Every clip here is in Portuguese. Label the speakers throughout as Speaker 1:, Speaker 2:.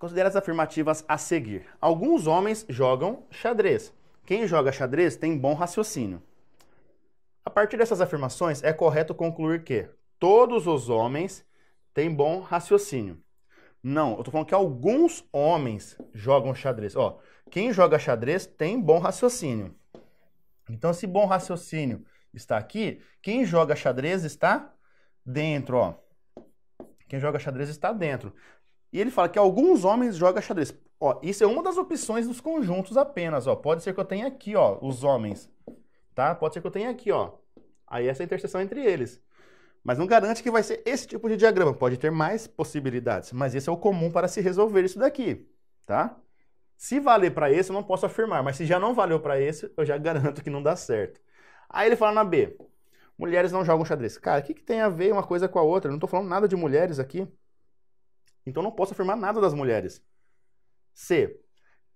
Speaker 1: Considere as afirmativas a seguir. Alguns homens jogam xadrez. Quem joga xadrez tem bom raciocínio. A partir dessas afirmações, é correto concluir que todos os homens têm bom raciocínio. Não, eu estou falando que alguns homens jogam xadrez. Ó, quem joga xadrez tem bom raciocínio. Então, se bom raciocínio está aqui, quem joga xadrez está dentro, ó. Quem joga xadrez está dentro. E ele fala que alguns homens jogam xadrez. Ó, isso é uma das opções dos conjuntos apenas, ó. Pode ser que eu tenha aqui, ó, os homens, tá? Pode ser que eu tenha aqui, ó. Aí essa interseção entre eles. Mas não garante que vai ser esse tipo de diagrama. Pode ter mais possibilidades, mas esse é o comum para se resolver isso daqui, tá? Se valer para esse, eu não posso afirmar, mas se já não valeu para esse, eu já garanto que não dá certo. Aí ele fala na B, mulheres não jogam xadrez. Cara, o que, que tem a ver uma coisa com a outra? Eu não estou falando nada de mulheres aqui. Então não posso afirmar nada das mulheres. C.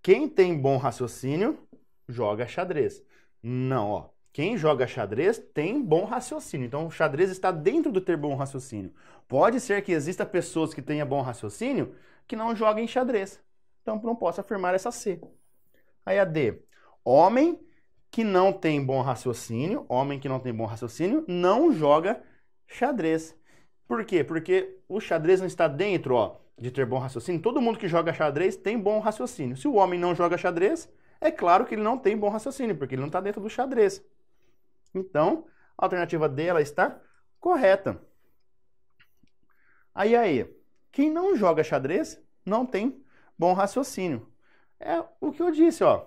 Speaker 1: Quem tem bom raciocínio joga xadrez. Não, ó. Quem joga xadrez tem bom raciocínio. Então, o xadrez está dentro do ter bom raciocínio. Pode ser que exista pessoas que tenham bom raciocínio que não joguem xadrez. Então, não posso afirmar essa C. Aí a D. Homem que não tem bom raciocínio, homem que não tem bom raciocínio, não joga xadrez. Por quê? Porque o xadrez não está dentro ó, de ter bom raciocínio. Todo mundo que joga xadrez tem bom raciocínio. Se o homem não joga xadrez, é claro que ele não tem bom raciocínio, porque ele não está dentro do xadrez. Então, a alternativa dela está correta. Aí, aí, quem não joga xadrez não tem bom raciocínio. É o que eu disse, ó.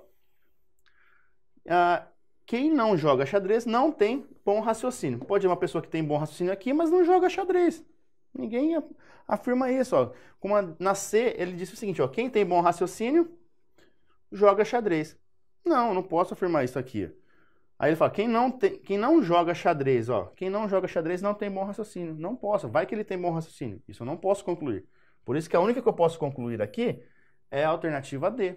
Speaker 1: Ah, quem não joga xadrez não tem bom raciocínio. Pode ser uma pessoa que tem bom raciocínio aqui, mas não joga xadrez. Ninguém afirma isso. Ó. Como a, na C, ele disse o seguinte: ó, quem tem bom raciocínio joga xadrez. Não, não posso afirmar isso aqui. Aí ele fala: quem não, tem, quem não joga xadrez, ó, quem não joga xadrez não tem bom raciocínio. Não posso. Vai que ele tem bom raciocínio. Isso eu não posso concluir. Por isso que a única que eu posso concluir aqui é a alternativa D.